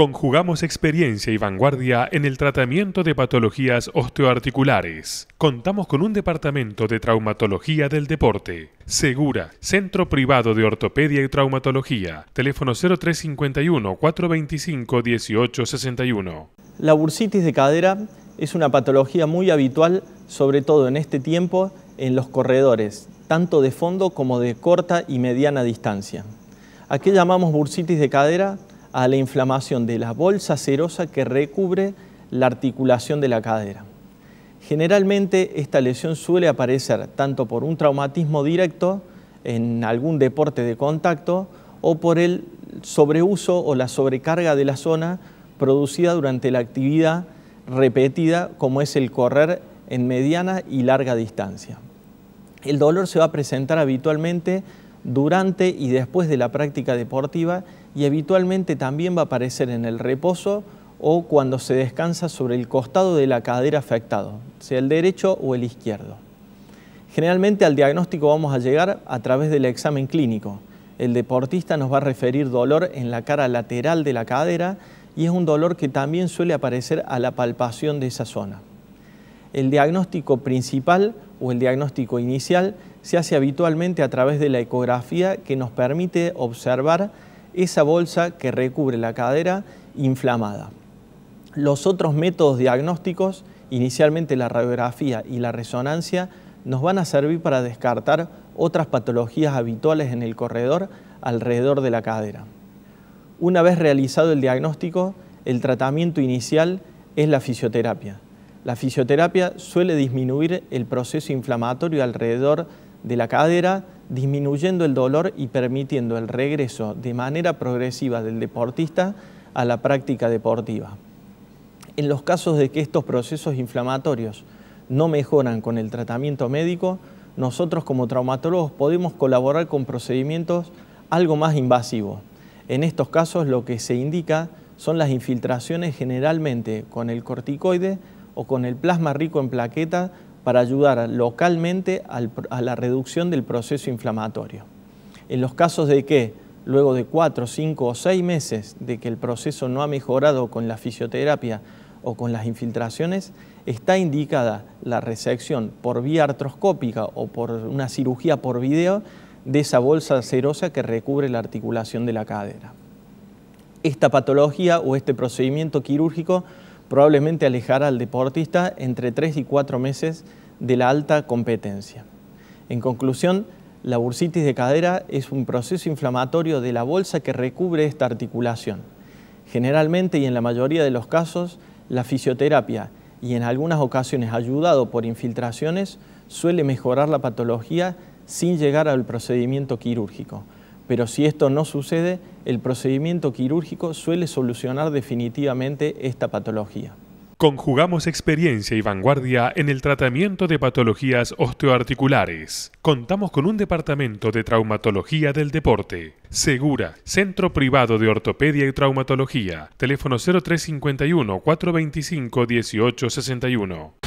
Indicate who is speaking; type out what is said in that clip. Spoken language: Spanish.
Speaker 1: Conjugamos experiencia y vanguardia en el tratamiento de patologías osteoarticulares. Contamos con un departamento de traumatología del deporte. Segura, Centro Privado de Ortopedia y Traumatología. Teléfono 0351-425-1861.
Speaker 2: La bursitis de cadera es una patología muy habitual, sobre todo en este tiempo, en los corredores, tanto de fondo como de corta y mediana distancia. ¿A qué llamamos bursitis de cadera? a la inflamación de la bolsa serosa que recubre la articulación de la cadera. Generalmente esta lesión suele aparecer tanto por un traumatismo directo en algún deporte de contacto o por el sobreuso o la sobrecarga de la zona producida durante la actividad repetida como es el correr en mediana y larga distancia. El dolor se va a presentar habitualmente durante y después de la práctica deportiva y habitualmente también va a aparecer en el reposo o cuando se descansa sobre el costado de la cadera afectado, sea el derecho o el izquierdo. Generalmente al diagnóstico vamos a llegar a través del examen clínico. El deportista nos va a referir dolor en la cara lateral de la cadera y es un dolor que también suele aparecer a la palpación de esa zona. El diagnóstico principal o el diagnóstico inicial se hace habitualmente a través de la ecografía que nos permite observar esa bolsa que recubre la cadera inflamada. Los otros métodos diagnósticos, inicialmente la radiografía y la resonancia, nos van a servir para descartar otras patologías habituales en el corredor alrededor de la cadera. Una vez realizado el diagnóstico, el tratamiento inicial es la fisioterapia. La fisioterapia suele disminuir el proceso inflamatorio alrededor de la cadera, disminuyendo el dolor y permitiendo el regreso de manera progresiva del deportista a la práctica deportiva. En los casos de que estos procesos inflamatorios no mejoran con el tratamiento médico, nosotros como traumatólogos podemos colaborar con procedimientos algo más invasivos. En estos casos lo que se indica son las infiltraciones generalmente con el corticoide o con el plasma rico en plaquetas para ayudar localmente a la reducción del proceso inflamatorio. En los casos de que, luego de cuatro, cinco o seis meses de que el proceso no ha mejorado con la fisioterapia o con las infiltraciones, está indicada la resección por vía artroscópica o por una cirugía por video de esa bolsa serosa que recubre la articulación de la cadera. Esta patología o este procedimiento quirúrgico probablemente alejar al deportista entre 3 y 4 meses de la alta competencia. En conclusión, la bursitis de cadera es un proceso inflamatorio de la bolsa que recubre esta articulación. Generalmente y en la mayoría de los casos, la fisioterapia y en algunas ocasiones ayudado por infiltraciones suele mejorar la patología sin llegar al procedimiento quirúrgico. Pero si esto no sucede, el procedimiento quirúrgico suele solucionar
Speaker 1: definitivamente esta patología. Conjugamos experiencia y vanguardia en el tratamiento de patologías osteoarticulares. Contamos con un departamento de traumatología del deporte. Segura, Centro Privado de Ortopedia y Traumatología. Teléfono 0351 425 1861.